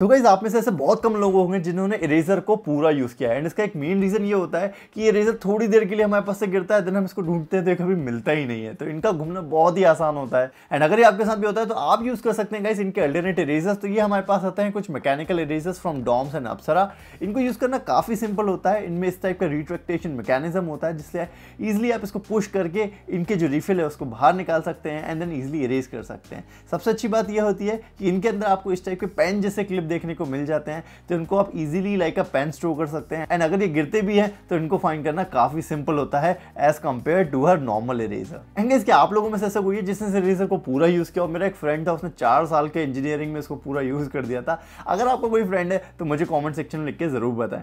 तो गाइज आप में से ऐसे बहुत कम लोग होंगे जिन्होंने इरेजर को पूरा यूज़ किया है एंड इसका एक मेन रीज़न ये होता है कि इरेजर थोड़ी देर के लिए हमारे पास से गिरता है देन हम इसको ढूंढते हैं तो कभी मिलता ही नहीं है तो इनका घूमना बहुत ही आसान होता है एंड अगर ये आपके साथ भी होता है तो आप यूज़ कर सकते हैं गाइज इनके अल्टरनेट इरेजर्स तो ये हमारे पास आते हैं कुछ mechanical erasers from Doms and Apsara इनको यूज़ करना काफ़ी सिंपल होता है इनमें इस टाइप का रिट्रेक्टेशन मैकेनिज्म होता है जिससे ईजिली आप इसको पुश करके इनके जो रिफिल है उसको बाहर निकाल सकते हैं एंड देन ईजिली इरेज कर सकते हैं सबसे अच्छी बात यह होती है कि इनके अंदर आपको इस टाइप के पेन जैसे क्लिप देखने को मिल जाते हैं तो इनको आप easily like a pen store कर सकते हैं एंड अगर ये गिरते भी हैं तो इनको फाइंड करना काफ़ी सिंपल होता है एज कम्पेयर टू हर नॉर्मल इरेजर एंड इसके आप लोगों में से ऐसा कोई है जिसने इरेजर को पूरा यूज़ किया और मेरा एक फ्रेंड था उसने चार साल के इंजीनियरिंग में इसको पूरा यूज़ कर दिया था अगर आपका कोई फ्रेंड है तो मुझे कॉमेंट सेक्शन में लिख के ज़रूर बताएं